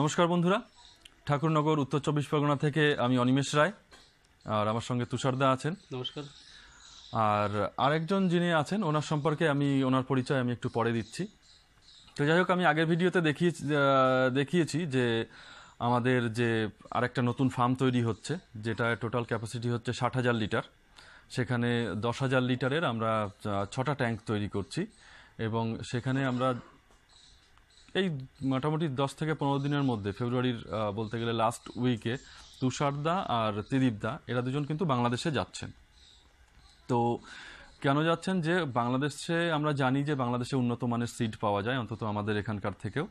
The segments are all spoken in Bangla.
নমস্কার বন্ধুরা ঠাকুরনগর উত্তর চব্বিশ পরগনা থেকে আমি অনিমেষ রায় আর আমার সঙ্গে তুষারদা আছেন নমস্কার আর আরেকজন যিনি আছেন ওনার সম্পর্কে আমি ওনার পরিচয় আমি একটু পরে দিচ্ছি তো যাই হোক আমি আগের ভিডিওতে দেখিয়ে দেখিয়েছি যে আমাদের যে আরেকটা নতুন ফার্ম তৈরি হচ্ছে যেটা টোটাল ক্যাপাসিটি হচ্ছে ষাট হাজার লিটার সেখানে দশ হাজার লিটারের আমরা ছটা ট্যাঙ্ক তৈরি করছি এবং সেখানে আমরা এই মোটামুটি দশ থেকে পনেরো দিনের মধ্যে ফেব্রুয়ারির বলতে গেলে লাস্ট উইকে তুষারদা আর ত্রিদীপদা এরা দুজন কিন্তু বাংলাদেশে যাচ্ছেন তো কেন যাচ্ছেন যে বাংলাদেশে আমরা জানি যে বাংলাদেশে উন্নত মানের সিট পাওয়া যায় অন্তত আমাদের এখানকার থেকেও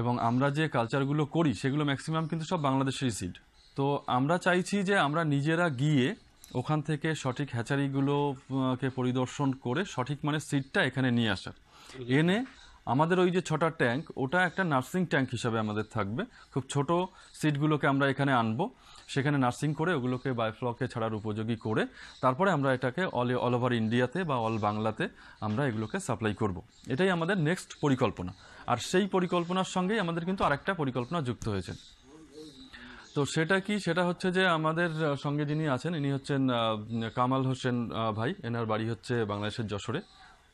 এবং আমরা যে কালচারগুলো করি সেগুলো ম্যাক্সিমাম কিন্তু সব বাংলাদেশেরই সিড তো আমরা চাইছি যে আমরা নিজেরা গিয়ে ওখান থেকে সঠিক হ্যাচারিগুলোকে পরিদর্শন করে সঠিক মানে সিডটা এখানে নিয়ে আসার এনে আমাদের ওই যে ছটা ট্যাঙ্ক ওটা একটা নার্সিং ট্যাঙ্ক হিসাবে আমাদের থাকবে খুব ছোট সিটগুলোকে আমরা এখানে আনবো সেখানে নার্সিং করে ওগুলোকে বায়োফ্লকে ছাড়ার উপযোগী করে তারপরে আমরা এটাকে অল অল ওভার ইন্ডিয়াতে বা অল বাংলাতে আমরা এগুলোকে সাপ্লাই করব। এটাই আমাদের নেক্সট পরিকল্পনা আর সেই পরিকল্পনার সঙ্গেই আমাদের কিন্তু আরেকটা পরিকল্পনা যুক্ত হয়েছে তো সেটা কি সেটা হচ্ছে যে আমাদের সঙ্গে যিনি আছেন ইনি হচ্ছেন কামাল হোসেন ভাই এনার বাড়ি হচ্ছে বাংলাদেশের যশোরে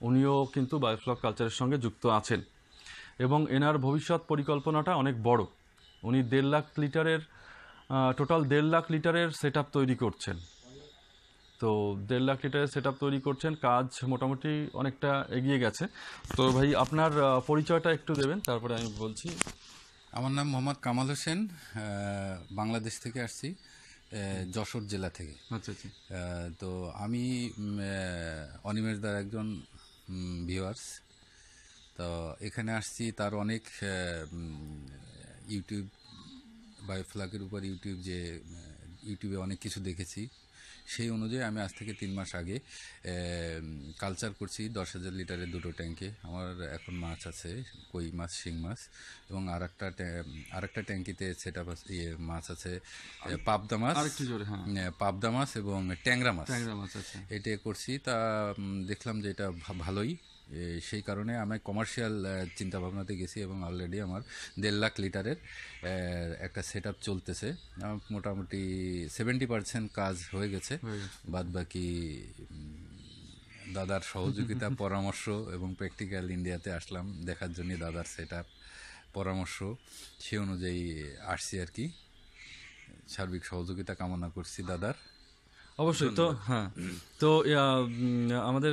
উনিও কিন্তু বায়োফ্লক কালচারের সঙ্গে যুক্ত আছেন এবং এনার ভবিষ্যৎ পরিকল্পনাটা অনেক বড় উনি দেড় লাখ লিটারের টোটাল দেড় লাখ লিটারের সেট তৈরি করছেন তো দেড় লাখ লিটারের সেট তৈরি করছেন কাজ মোটামুটি অনেকটা এগিয়ে গেছে তো ভাই আপনার পরিচয়টা একটু দেবেন তারপরে আমি বলছি আমার নাম মোহাম্মদ কামাল হোসেন বাংলাদেশ থেকে আসছি যশোর জেলা থেকে আচ্ছা আচ্ছা তো আমি অনিমেষ দ্বার একজন ভিউয়ার্স তো এখানে আসছি তার অনেক ইউটিউব বায়োফ্লাগের উপর ইউটিউব যে ইউটিউবে অনেক কিছু দেখেছি সেই অনুযায়ী আমি আজ থেকে তিন মাস আগে কালচার করছি দশ হাজার লিটারের দুটো ট্যাঙ্কে আমার এখন মাছ আছে কই মাছ শিং মাছ এবং আর একটা আর একটা ট্যাঙ্কিতে সেটা ইয়ে মাছ আছে পাবদা মাছ হ্যাঁ। পাবদা মাছ এবং ট্যাংরা মাছ ট্যাংরা মাছ আছে এটা করছি তা দেখলাম যে এটা ভালোই সেই কারণে আমি কমার্শিয়াল চিন্তাভাবনাতে গেছি এবং অলরেডি আমার দেড় লাখ লিটারের একটা সেট আপ চলতেছে মোটামুটি সেভেন্টি পার্সেন্ট কাজ হয়ে গেছে বাদ বাকি দাদার সহযোগিতা পরামর্শ এবং প্র্যাকটিক্যাল ইন্ডিয়াতে আসলাম দেখার জন্য দাদার সেট আপ পরামর্শ সে অনুযায়ী আসছি আর কি সার্বিক সহযোগিতা কামনা করছি দাদার অবশ্যই তো হ্যাঁ তো আমাদের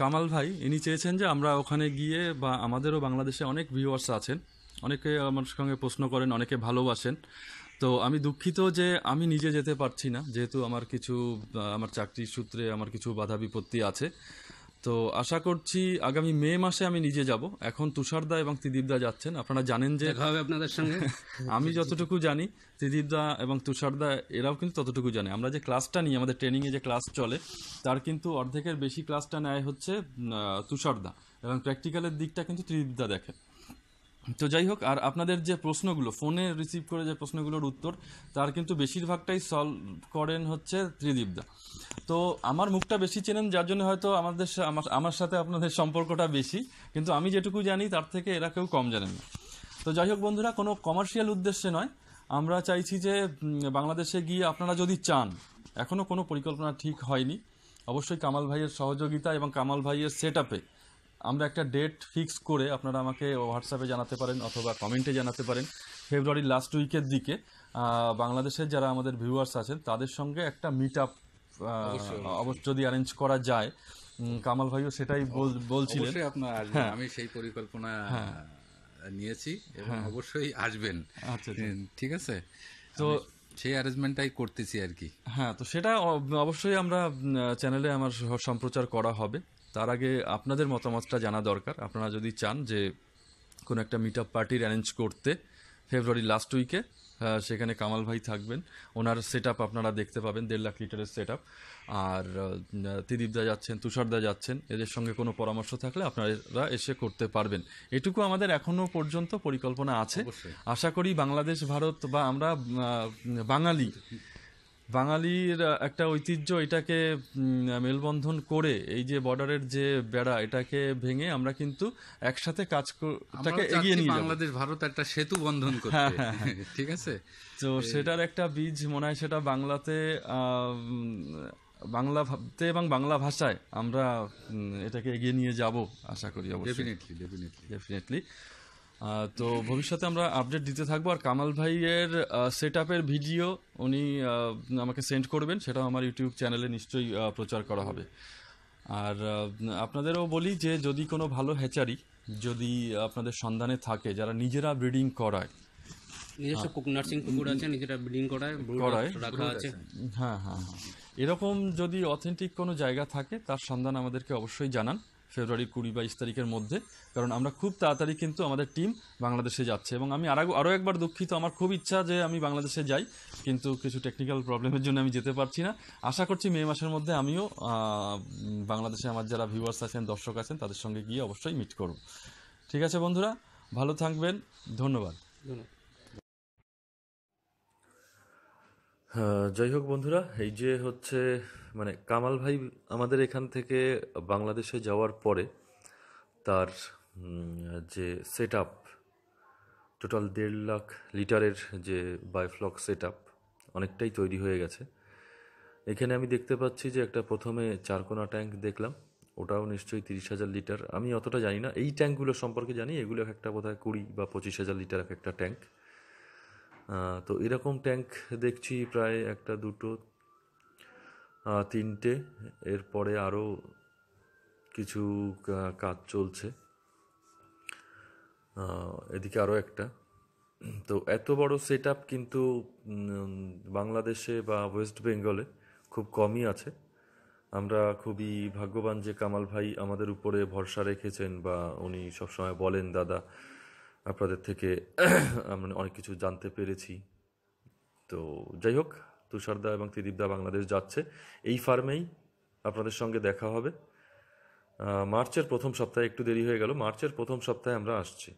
কামাল ভাই ইনি চেয়েছেন যে আমরা ওখানে গিয়ে বা আমাদেরও বাংলাদেশে অনেক ভিউয়ার্স আছেন অনেকে আমার সঙ্গে প্রশ্ন করেন অনেকে ভালোবাসেন তো আমি দুঃখিত যে আমি নিজে যেতে পারছি না যেহেতু আমার কিছু আমার চাকরির সূত্রে আমার কিছু বাধা বিপত্তি আছে তো আশা করছি আগামী মে মাসে আমি নিজে যাব এখন তুষারদা এবং ত্রিদীপদা যাচ্ছেন আপনারা জানেন যে আপনাদের সঙ্গে আমি যতটুকু জানি ত্রিদীপদা এবং তুষারদা এরাও কিন্তু ততটুকু জানে আমরা যে ক্লাসটা নিই আমাদের ট্রেনিংয়ে যে ক্লাস চলে তার কিন্তু অর্ধেকের বেশি ক্লাসটা নেয় হচ্ছে তুষারদা এবং প্র্যাকটিক্যালের দিকটা কিন্তু ত্রিদীপদা দেখে তো যাই হোক আর আপনাদের যে প্রশ্নগুলো ফোনে রিসিভ করে যে প্রশ্নগুলোর উত্তর তার কিন্তু বেশিরভাগটাই সলভ করেন হচ্ছে ত্রিদীপদা তো আমার মুখটা বেশি চেনেন যার জন্য হয়তো আমাদের আমার আমার সাথে আপনাদের সম্পর্কটা বেশি কিন্তু আমি যেটুকু জানি তার থেকে এরা কেউ কম জানেন না তো যাই হোক বন্ধুরা কোনো কমার্শিয়াল উদ্দেশ্যে নয় আমরা চাইছি যে বাংলাদেশে গিয়ে আপনারা যদি চান এখনও কোনো পরিকল্পনা ঠিক হয়নি অবশ্যই কামাল ভাইয়ের সহযোগিতা এবং কামাল ভাইয়ের সেট আপে আমরা একটা ডেট ফিক্স করে আপনারা আমাকে হোয়াটসঅ্যাপে জানাতে পারেন অথবা কমেন্টে জানাতে পারেন ফেব্রুয়ারির লাস্ট উইকের দিকে বাংলাদেশের যারা আমাদের ভিউয়ার্স আছেন তাদের সঙ্গে একটা মিট আপ অবশ্য যদি অ্যারেঞ্জ করা যায় কামাল ভাইও সেটাই বলছিলেন আপনার হ্যাঁ। আমি সেই পরিকল্পনা হ্যাঁ। নিয়েছি এবং হ্যাঁ। অবশ্যই আসবেন আচ্ছা, আচ্ছা। ঠিক আছে তো সেই অ্যারেঞ্জমেন্টটাই করতেছি আর কি হ্যাঁ তো সেটা অবশ্যই আমরা চ্যানেলে আমার সম্প্রচার করা হবে তার আগে আপনাদের মতামতটা জানা দরকার আপনারা যদি চান যে কোনো একটা মিট আপ পার্টির অ্যারেঞ্জ করতে ফেব্রুয়ারি লাস্ট উইকে সেখানে কামাল ভাই থাকবেন ওনার সেট আপনারা দেখতে পাবেন দেড় লাখ লিটারের সেট আর ত্রিদীপদা যাচ্ছেন তুষারদা যাচ্ছেন এদের সঙ্গে কোনো পরামর্শ থাকলে আপনারা এসে করতে পারবেন এটুকু আমাদের এখনও পর্যন্ত পরিকল্পনা আছে আশা করি বাংলাদেশ ভারত বা আমরা বাঙালি বাঙালির একটা ঐতিহ্য এটাকে মেলবন্ধন করে এই যে বর্ডারের যে বেড়া এটাকে ভেঙে আমরা কিন্তু একসাথে কাজ করতে এগিয়ে নিয়ে বাংলাদেশ ভারত একটা সেতু বন্ধন করে হ্যাঁ, হ্যাঁ, হ্যাঁ। ঠিক আছে তো সেটার একটা বীজ মনে হয় সেটা বাংলাতে বাংলা ভাবতে এবং বাংলা ভাষায় আমরা এটাকে এগিয়ে নিয়ে যাব আশা করি অবশ্যই ডেফিনেটলি ডেফিনেটলি ডেফিনেটলি তো ভবিষ্যতে আমরা আপডেট দিতে থাকবো আর কামাল ভাইয়ের সেট আপের ভিডিও উনি আমাকে সেন্ড করবেন সেটাও আমার ইউটিউব চ্যানেলে নিশ্চয়ই প্রচার করা হবে আর আপনাদেরও বলি যে যদি কোনো ভালো হ্যাচারি যদি আপনাদের সন্ধানে থাকে যারা নিজেরা ব্রিডিং করায় করায় হ্যাঁ হ্যাঁ হ্যাঁ এরকম যদি অথেন্টিক কোনো জায়গা থাকে তার সন্ধান আমাদেরকে অবশ্যই জানান ফেব্রুয়ারি কুড়ি বাইশ তারিখের মধ্যে কারণ আমরা খুব তাড়াতাড়ি কিন্তু আমাদের টিম বাংলাদেশে যাচ্ছে এবং আমি আরও আরও একবার দুঃখিত আমার খুব ইচ্ছা যে আমি বাংলাদেশে যাই কিন্তু কিছু টেকনিক্যাল প্রবলেমের জন্য আমি যেতে পারছি না আশা করছি মে মাসের মধ্যে আমিও বাংলাদেশে আমার যারা ভিউয়ার্স আছেন দর্শক আছেন তাদের সঙ্গে গিয়ে অবশ্যই মিট করব ঠিক আছে বন্ধুরা ভালো থাকবেন ধন্যবাদ ধন্যবাদ হ্যাঁ, যাই হোক বন্ধুরা এই যে হচ্ছে মানে কামাল ভাই আমাদের এখান থেকে বাংলাদেশে যাওয়ার পরে তার যে সেট আপ টোটাল দেড় লাখ লিটারের যে বায়োফ্লক সেট আপ অনেকটাই তৈরি হয়ে গেছে এখানে আমি দেখতে পাচ্ছি যে একটা প্রথমে চারকোনা ট্যাঙ্ক দেখলাম ওটাও নিশ্চয়ই তিরিশ হাজার লিটার আমি অতটা জানি না এই ট্যাঙ্কগুলো সম্পর্কে জানি এগুলো একটা বোধ হয় কুড়ি বা পঁচিশ হাজার লিটার এক একটা ট্যাঙ্ক তো এরকম ট্যাঙ্ক দেখছি প্রায় একটা দুটো তিনটে এরপরে আরও কিছু কাজ চলছে এদিকে আরও একটা তো এত বড় সেট কিন্তু বাংলাদেশে বা ওয়েস্ট বেঙ্গলে খুব কমই আছে আমরা খুবই ভাগ্যবান যে কামাল ভাই আমাদের উপরে ভরসা রেখেছেন বা উনি সবসময় বলেন দাদা আপনাদের থেকে আমরা অনেক কিছু জানতে পেরেছি তো যাই হোক তুষারদা এবং ত্রিদীপদা বাংলাদেশ যাচ্ছে এই ফার্মেই আপনাদের সঙ্গে দেখা হবে মার্চের প্রথম সপ্তাহে একটু দেরি হয়ে গেল মার্চের প্রথম সপ্তাহে আমরা আসছি